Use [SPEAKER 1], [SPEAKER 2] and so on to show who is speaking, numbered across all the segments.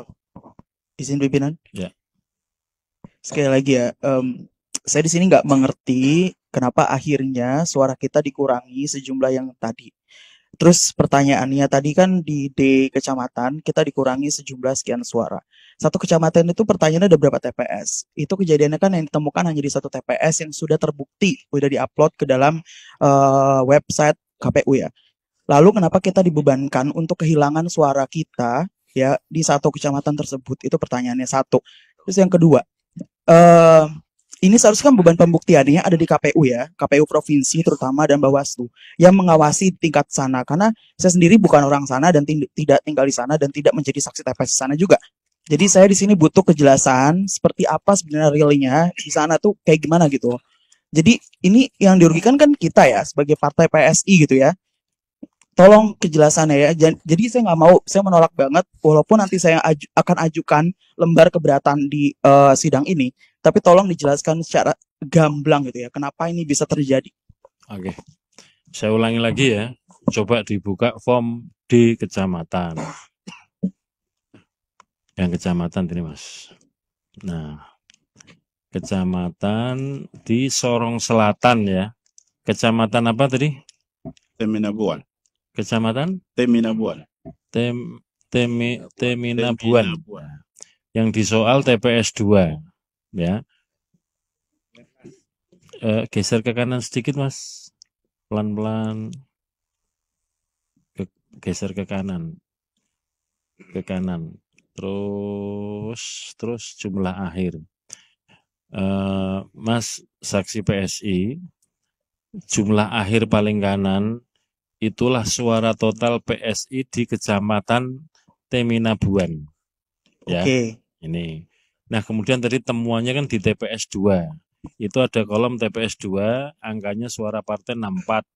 [SPEAKER 1] uh, izin pimpinan ya sekali lagi ya um, saya di sini nggak mengerti kenapa akhirnya suara kita dikurangi sejumlah yang tadi Terus pertanyaannya tadi kan di D kecamatan kita dikurangi sejumlah sekian suara. Satu kecamatan itu pertanyaannya ada berapa TPS? Itu kejadiannya kan yang ditemukan hanya di satu TPS yang sudah terbukti, sudah diupload ke dalam uh, website KPU ya. Lalu kenapa kita dibebankan untuk kehilangan suara kita ya di satu kecamatan tersebut itu pertanyaannya satu terus yang kedua eh, ini seharusnya kan beban pembuktiannya ada di KPU ya KPU provinsi terutama dan Bawaslu yang mengawasi tingkat sana karena saya sendiri bukan orang sana dan ting tidak tinggal di sana dan tidak menjadi saksi TPS di sana juga jadi saya di sini butuh kejelasan seperti apa sebenarnya realnya di sana tuh kayak gimana gitu jadi ini yang dirugikan kan kita ya sebagai partai PSI gitu ya tolong kejelasannya ya. Jadi saya nggak mau, saya menolak banget, walaupun nanti saya aju, akan ajukan lembar keberatan di uh, sidang ini, tapi tolong dijelaskan secara gamblang gitu ya, kenapa ini bisa terjadi?
[SPEAKER 2] Oke, saya ulangi lagi ya, coba dibuka form di kecamatan, yang kecamatan ini mas. Nah, kecamatan di Sorong Selatan ya, kecamatan apa tadi? teminabuan Kecamatan Teminabuan. Tem Temi, Teminabuan. Teminabuan. Yang di soal TPS 2 ya. E, geser ke kanan sedikit, Mas. Pelan-pelan. Ke, geser ke kanan. Ke kanan. Terus terus jumlah akhir. E, mas saksi PSI jumlah akhir paling kanan Itulah suara total PSI di Kecamatan Teminabuan. Ya, Oke. Okay. Ini. Nah, kemudian tadi temuannya kan di TPS 2. Itu ada kolom TPS 2, angkanya suara partai 64.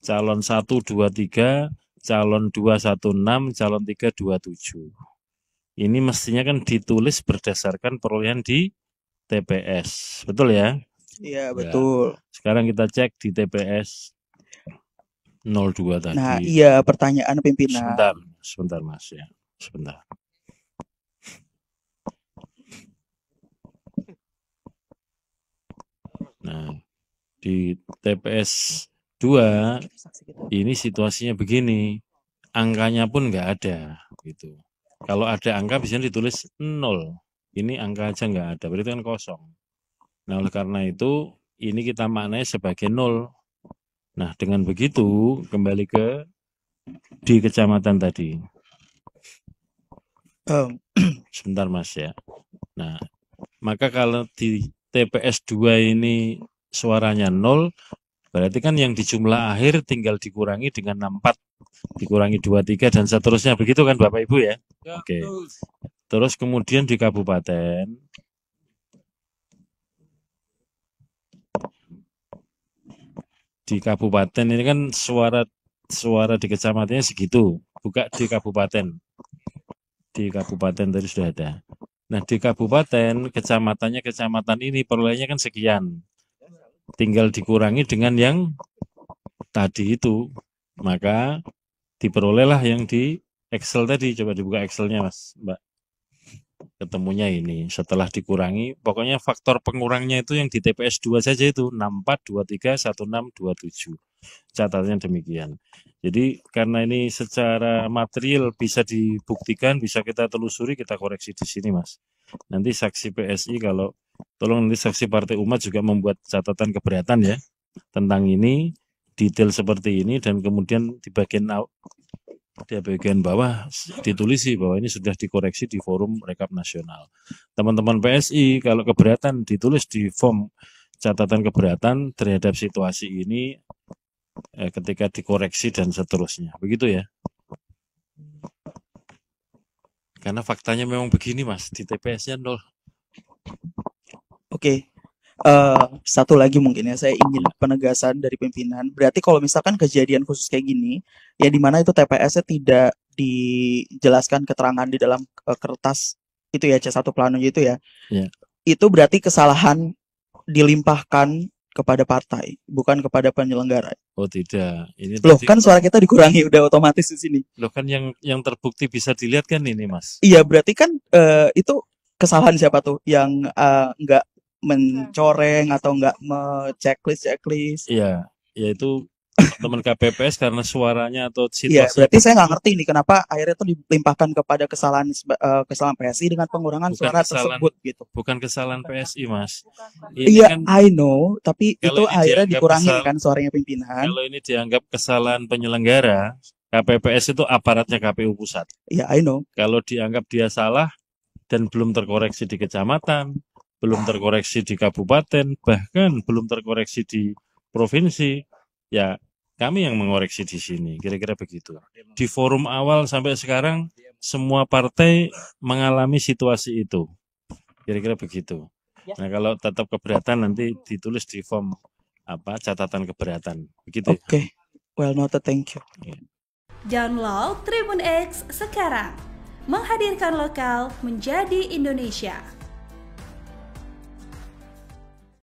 [SPEAKER 2] Calon 1 3 calon 216, calon 3 7 Ini mestinya kan ditulis berdasarkan perolehan di TPS. Betul ya?
[SPEAKER 1] Iya, ya. betul.
[SPEAKER 2] Ya. Sekarang kita cek di TPS
[SPEAKER 1] 02 tadi. Nah, iya pertanyaan pimpinan. Sebentar, sebentar Mas ya. Sebentar.
[SPEAKER 2] Nah, di TPS 2 ini situasinya begini. Angkanya pun enggak ada gitu. Kalau ada angka biasanya ditulis 0. Ini angka aja enggak ada, berarti kan kosong. Nah, oleh karena itu ini kita maknai sebagai nol Nah, dengan begitu kembali ke di kecamatan tadi. Sebentar Mas ya. Nah, maka kalau di TPS 2 ini suaranya nol, berarti kan yang di jumlah akhir tinggal dikurangi dengan 64, dikurangi 23 dan seterusnya begitu kan Bapak Ibu ya? ya Oke. Okay. Terus kemudian di kabupaten di kabupaten ini kan suara suara di kecamatannya segitu buka di kabupaten di kabupaten tadi sudah ada nah di kabupaten kecamatannya kecamatan ini perolehnya kan sekian tinggal dikurangi dengan yang tadi itu maka diperolehlah yang di Excel tadi coba dibuka Excelnya mas mbak ketemunya ini setelah dikurangi pokoknya faktor pengurangnya itu yang di TPS 2 saja itu 6423 catatannya demikian jadi karena ini secara material bisa dibuktikan bisa kita telusuri kita koreksi di sini mas nanti saksi PSI kalau tolong nanti saksi Partai Umat juga membuat catatan keberatan ya tentang ini detail seperti ini dan kemudian di bagian di bagian bawah ditulis bahwa ini sudah dikoreksi di forum rekap nasional. Teman-teman PSI kalau keberatan ditulis di form catatan keberatan terhadap situasi ini eh, ketika dikoreksi dan seterusnya. Begitu ya. Karena faktanya memang begini Mas, di TPS-nya nol.
[SPEAKER 1] Oke. Eh, satu lagi mungkin ya saya ingin penegasan dari pimpinan. Berarti kalau misalkan kejadian khusus kayak gini, ya di mana itu TPS-nya tidak dijelaskan keterangan di dalam uh, kertas itu ya C1 plano itu ya. Yeah. Itu berarti kesalahan dilimpahkan kepada partai, bukan kepada penyelenggara.
[SPEAKER 2] Oh tidak, ini loh kan suara kita dikurangi udah
[SPEAKER 1] otomatis di sini.
[SPEAKER 2] Loh kan yang yang terbukti bisa dilihat kan ini mas.
[SPEAKER 1] Iya berarti kan uh, itu kesalahan siapa tuh yang nggak uh, Iya. mencoreng atau nggak checklist checklist iya yaitu
[SPEAKER 2] teman KPPS karena suaranya atau situasi iya berarti
[SPEAKER 1] saya nggak ngerti nih kenapa akhirnya itu dilimpahkan kepada kesalahan eh, kesalahan PSI dengan pengurangan bukan suara kesalahan, tersebut
[SPEAKER 2] gitu bukan kesalahan PSI mas iya kan,
[SPEAKER 1] I know tapi itu akhirnya dikurangi kesal, kan suaranya pimpinan kalau
[SPEAKER 2] ini dianggap kesalahan penyelenggara KPPS itu aparatnya KPU pusat iya I know kalau dianggap dia salah dan belum terkoreksi di kecamatan belum terkoreksi di kabupaten, bahkan belum terkoreksi di provinsi, ya kami yang mengoreksi di sini, kira-kira begitu. Di forum awal sampai sekarang, semua partai mengalami situasi itu, kira-kira begitu. Ya. Nah kalau tetap keberatan nanti ditulis di form apa catatan keberatan, begitu. Ya. Oke, okay.
[SPEAKER 1] well noted, thank you. jangan iya. Download Tribun X sekarang, menghadirkan lokal menjadi Indonesia.